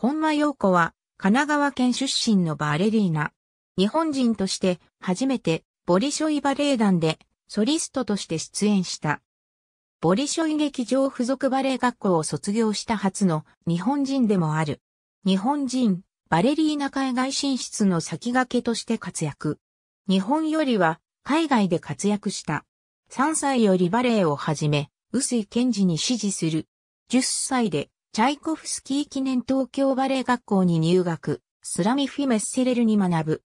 本間陽子は、神奈川県出身のバレリーナ。日本人として初めてボリショイバレエ団でソリストとして出演した。ボリショイ劇場附属バレエ学校を卒業した初の日本人でもある。日本人、バレリーナ海外進出の先駆けとして活躍。日本よりは海外で活躍した。3歳よりバレエを始め、臼井健二に指示する。10歳でチャイコフスキー記念東京バレエ学校に入学、スラミフィ・メッセレルに学ぶ。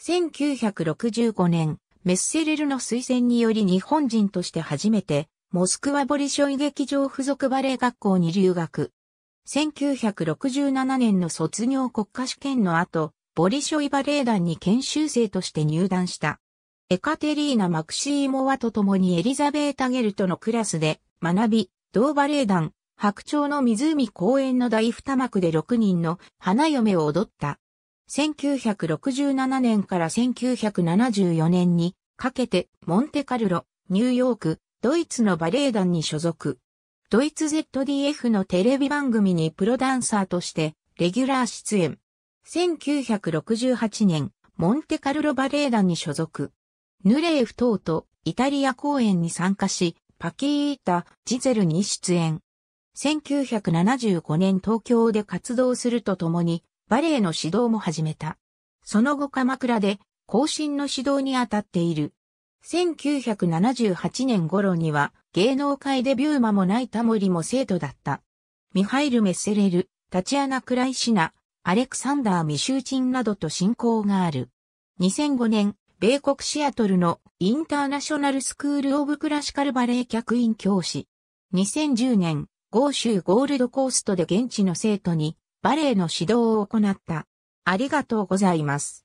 1965年、メッセレルの推薦により日本人として初めて、モスクワボリショイ劇場附属バレエ学校に留学。1967年の卒業国家試験の後、ボリショイバレエ団に研修生として入団した。エカテリーナ・マクシーモワと共にエリザベータ・ゲルトのクラスで学び、同バレエ団、白鳥の湖公園の大二幕で6人の花嫁を踊った。1967年から1974年にかけてモンテカルロ、ニューヨーク、ドイツのバレエ団に所属。ドイツ ZDF のテレビ番組にプロダンサーとしてレギュラー出演。1968年、モンテカルロバレエ団に所属。ヌレーフ等とイタリア公演に参加し、パキータ、ジゼルに出演。1975年東京で活動するとともに、バレエの指導も始めた。その後鎌倉で、後進の指導に当たっている。1978年頃には、芸能界デビュー間もないタモリも生徒だった。ミハイル・メッセレル、タチアナ・クライシナ、アレクサンダー・ミシューチンなどと親交がある。2005年、米国シアトルのインターナショナルスクール・オブ・クラシカル・バレエ客員教師。2010年、豪州ゴールドコーストで現地の生徒にバレエの指導を行った。ありがとうございます。